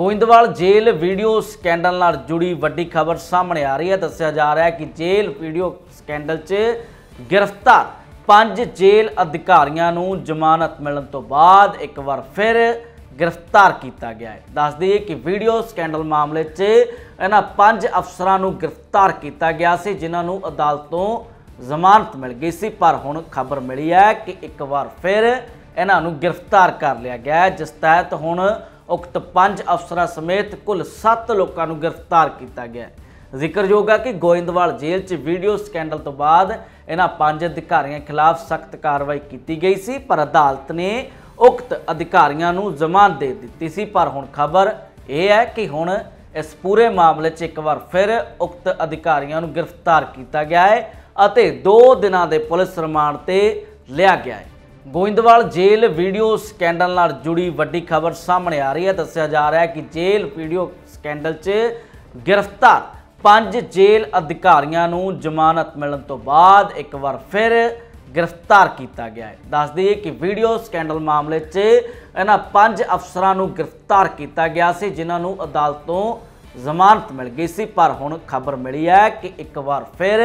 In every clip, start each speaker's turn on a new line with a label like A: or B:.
A: ਗੋਇੰਦਵਾਲ ਜੇਲ੍ਹ video scandal ਨਾਲ ਜੁੜੀ ਵੱਡੀ ਖਬਰ ਸਾਹਮਣੇ ਆ ਰਹੀ ਹੈ ਦੱਸਿਆ ਜਾ ਰਿਹਾ ਹੈ ਕਿ ਜੇਲ੍ਹ ਵੀਡੀਓ ਸਕੈਂਡਲ 'ਚ ਗ੍ਰਿਫਤਾਰ ਪੰਜ ਜੇਲ੍ਹ ਅਧਿਕਾਰੀਆਂ ਨੂੰ ਜ਼ਮਾਨਤ ਮਿਲਣ ਤੋਂ ਬਾਅਦ ਇੱਕ ਵਾਰ ਫਿਰ ਗ੍ਰਿਫਤਾਰ ਕੀਤਾ ਗਿਆ ਹੈ ਦੱਸ ਦਈਏ ਕਿ ਵੀਡੀਓ ਸਕੈਂਡਲ ਮਾਮਲੇ 'ਚ ਇਹਨਾਂ ਪੰਜ ਅਫਸਰਾਂ ਨੂੰ ਗ੍ਰਿਫਤਾਰ ਕੀਤਾ ਗਿਆ ਸੀ ਜਿਨ੍ਹਾਂ ਨੂੰ ਅਦਾਲਤ ਤੋਂ ਜ਼ਮਾਨਤ ਮਿਲ ਗਈ ਸੀ ਪਰ ਹੁਣ ਖਬਰ ਮਿਲੀ ਹੈ ਕਿ ਇੱਕ ਵਾਰ ਫਿਰ ਇਹਨਾਂ ਨੂੰ ਗ੍ਰਿਫਤਾਰ ਕਰ ਲਿਆ ਗਿਆ ਹੈ ਜਿਸ ਤਹਿਤ ਹੁਣ ਉਕਤ ਪੰਜ ਅਫਸਰਾਂ ਸਮੇਤ ਕੁੱਲ 7 ਲੋਕਾਂ ਨੂੰ ਗ੍ਰਿਫਤਾਰ ਕੀਤਾ ਗਿਆ ਹੈ ਜ਼ਿਕਰਯੋਗ ਹੈ ਕਿ ਗੋਇੰਦਵਾਲ ਜੇਲ੍ਹ 'ਚ ਵੀਡੀਓ ਸਕੈਂਡਲ ਤੋਂ ਬਾਅਦ ਇਹਨਾਂ ਪੰਜ ਅਧਿਕਾਰੀਆਂ ਖਿਲਾਫ ਸਖਤ ਕਾਰਵਾਈ ਕੀਤੀ ਗਈ ਸੀ ਪਰ ਅਦਾਲਤ ਨੇ ਉਕਤ ਅਧਿਕਾਰੀਆਂ ਨੂੰ ਜ਼ਮਾਨਤ ਦੇ ਦਿੱਤੀ ਸੀ ਪਰ ਹੁਣ ਖਬਰ ਇਹ ਹੈ ਕਿ ਹੁਣ ਇਸ ਪੂਰੇ ਮਾਮਲੇ 'ਚ ਇੱਕ ਵਾਰ ਫਿਰ ਉਕਤ ਅਧਿਕਾਰੀਆਂ ਨੂੰ ਗ੍ਰਿਫਤਾਰ ਕੀਤਾ ਗਿਆ ਹੈ ਅਤੇ 2 ਦਿਨਾਂ ਦੇ ਪੁਲਿਸ ਰਿਮਾਂਡ ਤੇ ਲਿਆ ਗਿਆ ਹੈ ਗੋਇੰਦਵਾਲ ਜੇਲ੍ਹ ਵੀਡੀਓ ਸਕੈਂਡਲ ਨਾਲ ਜੁੜੀ ਵੱਡੀ ਖਬਰ ਸਾਹਮਣੇ ਆ ਰਹੀ ਹੈ ਦੱਸਿਆ ਜਾ ਰਿਹਾ ਹੈ ਕਿ ਜੇਲ੍ਹ ਵੀਡੀਓ ਸਕੈਂਡਲ 'ਚ ਗ੍ਰਿਫਤਾਰ ਪੰਜ ਜੇਲ੍ਹ ਅਧਿਕਾਰੀਆਂ ਨੂੰ ਜ਼ਮਾਨਤ ਮਿਲਣ ਤੋਂ ਬਾਅਦ ਇੱਕ ਵਾਰ ਫਿਰ ਗ੍ਰਿਫਤਾਰ ਕੀਤਾ ਗਿਆ ਹੈ ਦੱਸ ਦਈਏ ਕਿ ਵੀਡੀਓ ਸਕੈਂਡਲ ਮਾਮਲੇ 'ਚ ਇਹਨਾਂ ਪੰਜ ਅਫਸਰਾਂ ਨੂੰ ਗ੍ਰਿਫਤਾਰ ਕੀਤਾ ਗਿਆ ਸੀ ਜਿਨ੍ਹਾਂ ਨੂੰ ਅਦਾਲਤ ਤੋਂ ਜ਼ਮਾਨਤ ਮਿਲ ਗਈ ਸੀ ਪਰ ਹੁਣ ਖਬਰ ਮਿਲੀ ਹੈ ਕਿ ਇੱਕ ਵਾਰ ਫਿਰ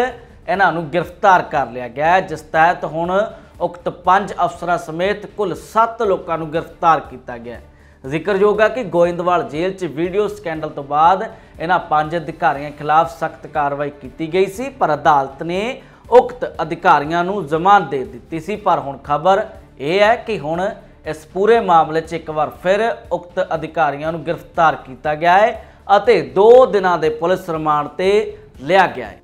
A: ਇਹਨਾਂ ਨੂੰ ਗ੍ਰਿਫਤਾਰ ਕਰ ਲਿਆ ਗਿਆ ਹੈ ਜਿਸ ਤਹਿਤ ਹੁਣ ਉਕਤ ਪੰਜ ਅਫਸਰਾਂ ਸਮੇਤ ਕੁੱਲ 7 ਲੋਕਾਂ ਨੂੰ ਗ੍ਰਿਫਤਾਰ ਕੀਤਾ ਗਿਆ ਜ਼ਿਕਰਯੋਗ ਹੈ ਕਿ ਗੋਇੰਦਵਾਲ ਜੇਲ੍ਹ 'ਚ ਵੀਡੀਓ ਸਕੈਂਡਲ ਤੋਂ ਬਾਅਦ ਇਹਨਾਂ ਪੰਜ ਅਧਿਕਾਰੀਆਂ ਖਿਲਾਫ ਸਖਤ ਕਾਰਵਾਈ ਕੀਤੀ ਗਈ ਸੀ ਪਰ ਅਦਾਲਤ ਨੇ ਉਕਤ ਅਧਿਕਾਰੀਆਂ ਨੂੰ ਜ਼ਮਾਨਤ ਦੇ ਦਿੱਤੀ ਸੀ ਪਰ ਹੁਣ ਖਬਰ ਇਹ ਹੈ ਕਿ ਹੁਣ ਇਸ ਪੂਰੇ ਮਾਮਲੇ 'ਚ ਇੱਕ ਵਾਰ ਫਿਰ ਉਕਤ ਅਧਿਕਾਰੀਆਂ ਨੂੰ ਗ੍ਰਿਫਤਾਰ ਕੀਤਾ ਗਿਆ ਹੈ ਅਤੇ 2 ਦਿਨਾਂ ਦੇ ਪੁਲਿਸ ਰਿਮਾਂਡ ਤੇ ਲਿਆ ਗਿਆ ਹੈ